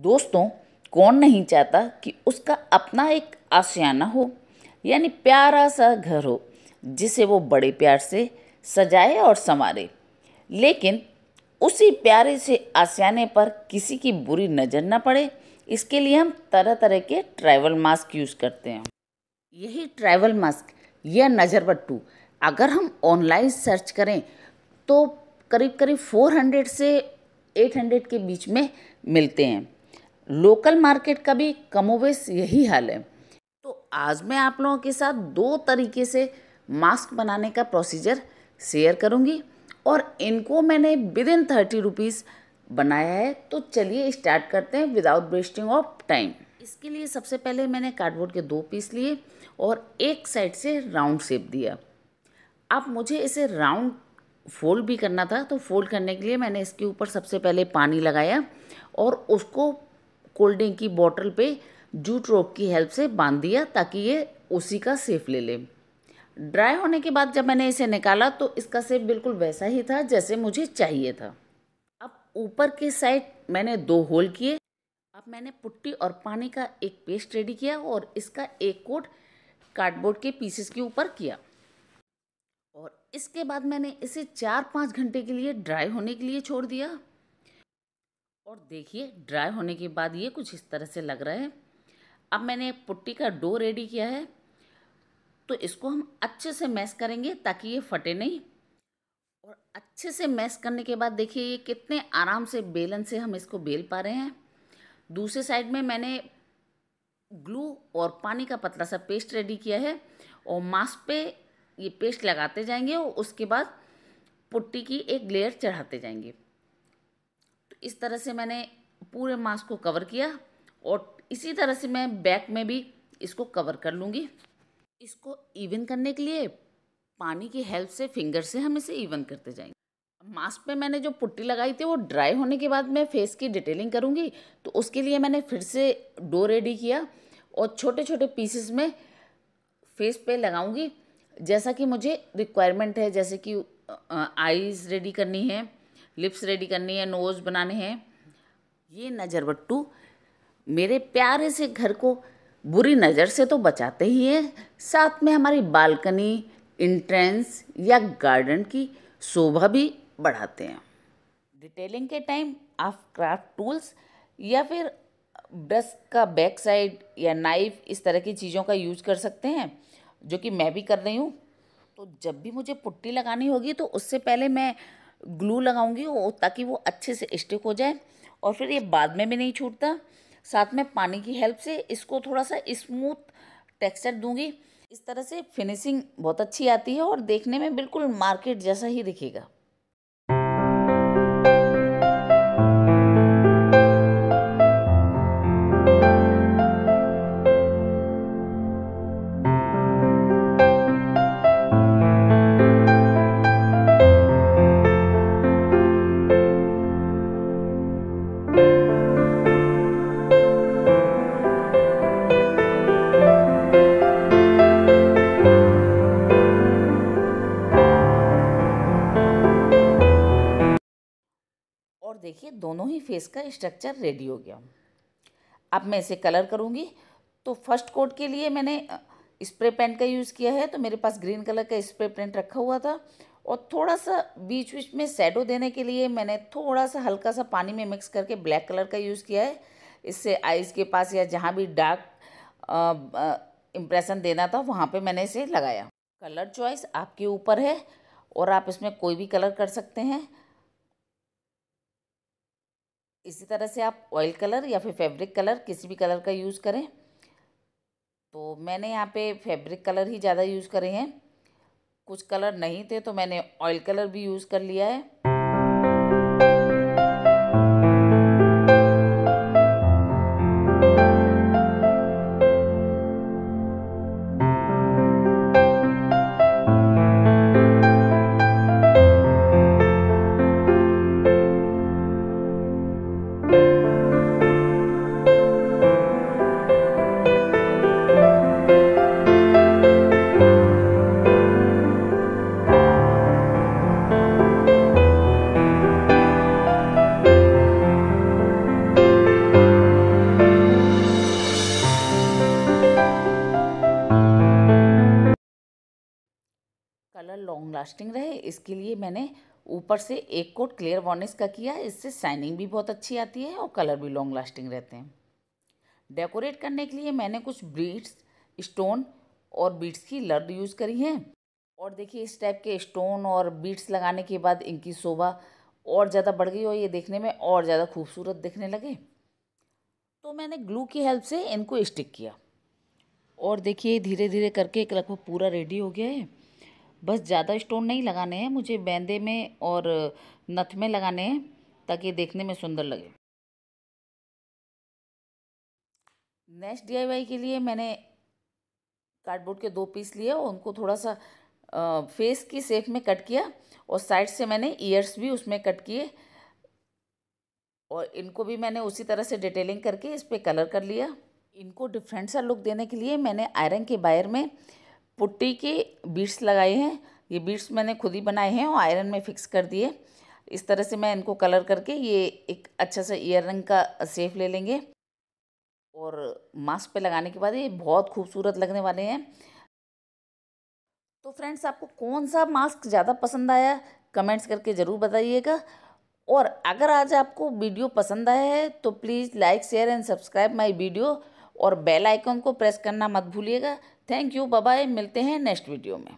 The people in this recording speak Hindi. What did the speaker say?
दोस्तों कौन नहीं चाहता कि उसका अपना एक आशियाना हो यानी प्यारा सा घर हो जिसे वो बड़े प्यार से सजाए और संवारे लेकिन उसी प्यारे से आसियाने पर किसी की बुरी नज़र ना पड़े इसके लिए हम तरह तरह के ट्रैवल मास्क यूज़ करते हैं यही ट्रैवल मास्क या नज़र बट्टू अगर हम ऑनलाइन सर्च करें तो करीब करीब 400 से 800 के बीच में मिलते हैं लोकल मार्केट का भी कमोवेश यही हाल है तो आज मैं आप लोगों के साथ दो तरीके से मास्क बनाने का प्रोसीजर शेयर करूँगी और इनको मैंने विद इन थर्टी रुपीज़ बनाया है तो चलिए स्टार्ट करते हैं विदाउट वेस्टिंग ऑफ टाइम इसके लिए सबसे पहले मैंने कार्डबोर्ड के दो पीस लिए और एक साइड से राउंड शेप दिया अब मुझे इसे राउंड फोल्ड भी करना था तो फोल्ड करने के लिए मैंने इसके ऊपर सबसे पहले पानी लगाया और उसको कोल्ड ड्रिंक की बॉटल पे जूट रोप की हेल्प से बांध दिया ताकि ये उसी का सेफ ले ले ड्राई होने के बाद जब मैंने इसे निकाला तो इसका सेफ बिल्कुल वैसा ही था जैसे मुझे चाहिए था अब ऊपर के साइड मैंने दो होल किए अब मैंने पुट्टी और पानी का एक पेस्ट रेडी किया और इसका एक कोट कार्डबोर्ड के पीसेस के ऊपर किया और इसके बाद मैंने इसे चार पाँच घंटे के लिए ड्राई होने के लिए छोड़ दिया और देखिए ड्राई होने के बाद ये कुछ इस तरह से लग रहा है अब मैंने पुट्टी का डो रेडी किया है तो इसको हम अच्छे से मैश करेंगे ताकि ये फटे नहीं और अच्छे से मैश करने के बाद देखिए ये कितने आराम से बेलन से हम इसको बेल पा रहे हैं दूसरे साइड में मैंने ग्लू और पानी का पतला सा पेस्ट रेडी किया है और मास्क पे ये पेस्ट लगाते जाएंगे और उसके बाद पुट्टी की एक लेयर चढ़ाते जाएंगे इस तरह से मैंने पूरे मास्क को कवर किया और इसी तरह से मैं बैक में भी इसको कवर कर लूँगी इसको इवन करने के लिए पानी की हेल्प से फिंगर से हम इसे इवन करते जाएंगे मास्क पे मैंने जो पुट्टी लगाई थी वो ड्राई होने के बाद मैं फेस की डिटेलिंग करूँगी तो उसके लिए मैंने फिर से डो रेडी किया और छोटे छोटे पीसेस में फेस पे लगाऊँगी जैसा कि मुझे रिक्वायरमेंट है जैसे कि आईज रेडी करनी है लिप्स रेडी करनी है नोज़ बनाने हैं ये नज़र बट्टू मेरे प्यारे से घर को बुरी नज़र से तो बचाते ही है साथ में हमारी बालकनी इंट्रेंस या गार्डन की शोभा भी बढ़ाते हैं डिटेलिंग के टाइम आप क्राफ्ट टूल्स या फिर ब्रश का बैक साइड या नाइफ इस तरह की चीज़ों का यूज कर सकते हैं जो कि मैं भी कर रही हूँ तो जब भी मुझे पुट्टी लगानी होगी तो उससे पहले मैं ग्लू लगाऊंगी ताकि वो अच्छे से स्टिक हो जाए और फिर ये बाद में भी नहीं छूटता साथ में पानी की हेल्प से इसको थोड़ा सा स्मूथ टेक्सचर दूंगी इस तरह से फिनिशिंग बहुत अच्छी आती है और देखने में बिल्कुल मार्केट जैसा ही दिखेगा दोनों ही फेस का स्ट्रक्चर रेडी हो गया अब मैं इसे कलर करूँगी तो फर्स्ट कोट के लिए मैंने स्प्रे पेंट का यूज़ किया है तो मेरे पास ग्रीन कलर का स्प्रे पेंट रखा हुआ था और थोड़ा सा बीच बीच में शेडो देने के लिए मैंने थोड़ा सा हल्का सा पानी में मिक्स करके ब्लैक कलर का यूज़ किया है इससे आइज़ के पास या जहाँ भी डार्क इम्प्रेशन देना था वहाँ पे मैंने इसे लगाया कलर चॉइस आपके ऊपर है और आप इसमें कोई भी कलर कर सकते हैं इसी तरह से आप ऑयल कलर या फिर फैब्रिक कलर किसी भी कलर का यूज़ करें तो मैंने यहाँ पे फैब्रिक कलर ही ज़्यादा यूज़ करे हैं कुछ कलर नहीं थे तो मैंने ऑयल कलर भी यूज़ कर लिया है लास्टिंग रहे इसके लिए मैंने ऊपर से एक कोट क्लियर वॉर्निश का किया इससे शाइनिंग भी बहुत अच्छी आती है और कलर भी लॉन्ग लास्टिंग रहते हैं डेकोरेट करने के लिए मैंने कुछ ब्रीड्स स्टोन और बीड्स की लर्ड यूज़ करी हैं और देखिए इस टाइप के स्टोन और बीड्स लगाने के बाद इनकी शोभा और ज़्यादा बढ़ गई और ये देखने में और ज़्यादा खूबसूरत दिखने लगे तो मैंने ग्लू की हेल्प से इनको स्टिक किया और देखिए धीरे धीरे करके एक लगभग पूरा रेडी हो गया है बस ज़्यादा स्टोन नहीं लगाने हैं मुझे बैंदे में और नथ में लगाने हैं ताकि देखने में सुंदर लगे नेक्स्ट डीआईवाई के लिए मैंने कार्डबोर्ड के दो पीस लिए और उनको थोड़ा सा फेस की सेफ में कट किया और साइड से मैंने ईयर्स भी उसमें कट किए और इनको भी मैंने उसी तरह से डिटेलिंग करके इस पर कलर कर लिया इनको डिफरेंट सा लुक देने के लिए मैंने आयरन के बायर में पुट्टी के बीट्स लगाए हैं ये बीट्स मैंने खुद ही बनाए हैं और आयरन में फिक्स कर दिए इस तरह से मैं इनको कलर करके ये एक अच्छा सा ईयर रंग का सेफ ले लेंगे और मास्क पे लगाने के बाद ये बहुत खूबसूरत लगने वाले हैं तो फ्रेंड्स आपको कौन सा मास्क ज़्यादा पसंद आया कमेंट्स करके ज़रूर बताइएगा और अगर आज आपको वीडियो पसंद आया है तो please like share and subscribe my video और बेल आइकन को प्रेस करना मत भूलिएगा थैंक यू बाय मिलते हैं नेक्स्ट वीडियो में